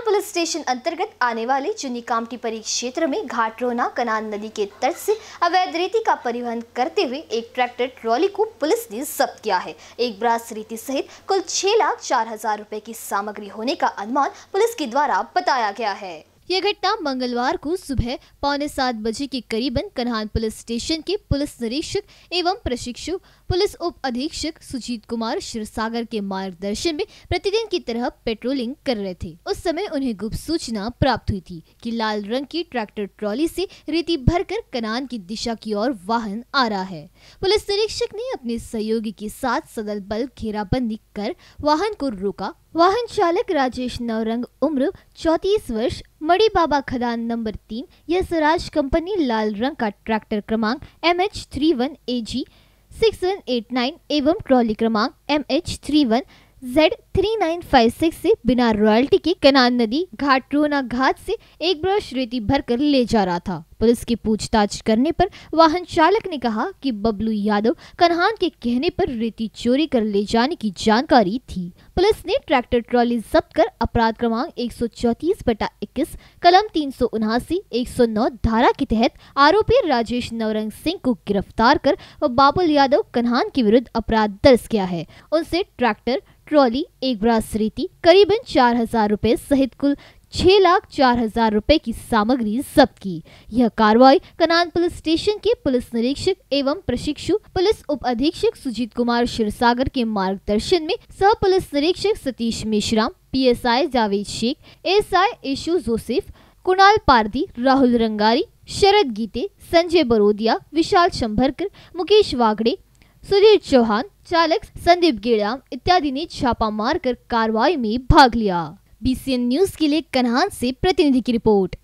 Kanan police station अंतर्गत आने वाले चुनी कामटी परी क्षेत्र में घाट रोना कनान नदी के तट से अवैध रेती का परिवहन करते हुए एक ट्रैक्टर ट्रॉली को पुलिस ने जब्त किया है एक ब्रास रेती सहित कुल छह लाख चार हजार रूपए की सामग्री होने का अनुमान पुलिस के द्वारा बताया गया है यह घटना मंगलवार को सुबह पौने सात बजे के करीबन कन्हान पुलिस स्टेशन के पुलिस निरीक्षक एवं प्रशिक्षु पुलिस उप अधीक्षक सुजीत कुमार श्रीसागर के मार्गदर्शन में प्रतिदिन की तरह पेट्रोलिंग कर रहे थे उस समय उन्हें गुप्त सूचना प्राप्त हुई थी कि लाल रंग की ट्रैक्टर ट्रॉली से रेती भरकर कनान की दिशा की ओर वाहन आ रहा है पुलिस निरीक्षक ने अपने सहयोगी के साथ सदर बल घेराबंदी कर वाहन को रोका वाहन चालक राजेश नवरंग उम्र 34 वर्ष मड़ी बाबा खदान नंबर तीन यह स्वराज कंपनी लाल रंग का ट्रैक्टर क्रमांक M H three one A G six one eight nine एवं ट्रॉली क्रमांक M H three one Z से बिना रॉयल्टी के कनान नदी घाट रोना घाट से एक ब्रश रेती भरकर ले जा रहा था पुलिस की पूछताछ करने पर वाहन चालक ने कहा कि बबलू यादव कन्हान के कहने पर रेती चोरी कर ले जाने की जानकारी थी पुलिस ने ट्रैक्टर ट्रॉली जब्त कर अपराध क्रमांक एक सौ चौतीस बटा इक्कीस कलम तीन सौ उनासी एक सौ नौ धारा के तहत आरोपी राजेश नवरंग सिंह को गिरफ्तार कर बाबुल यादव कन्हान के विरुद्ध अपराध दर्ज किया है उनसे ट्रैक्टर ट्रॉली एक ब्रास रीति करीबन चार हजार रूपए सहित कुल छह लाख चार हजार रूपए की सामग्री जब्त की यह कार्रवाई कनान पुलिस स्टेशन के पुलिस निरीक्षक एवं प्रशिक्षु पुलिस उप अधीक्षक सुजीत कुमार शिरसागर के मार्गदर्शन में सह पुलिस निरीक्षक Satish Mishram PSI Javed Sheikh SI Ishu Joseph Kunal Pardi Rahul Rangari Sharad Gite Sanjay Barodiya Vishal Shambharkar Mukesh Wagde Sudhir Chauhan चालक संदीप गेड़ा इत्यादि ने छापा मारकर कार्रवाई में भाग लिया बीसीएन न्यूज के लिए कन्हान से प्रतिनिधि की रिपोर्ट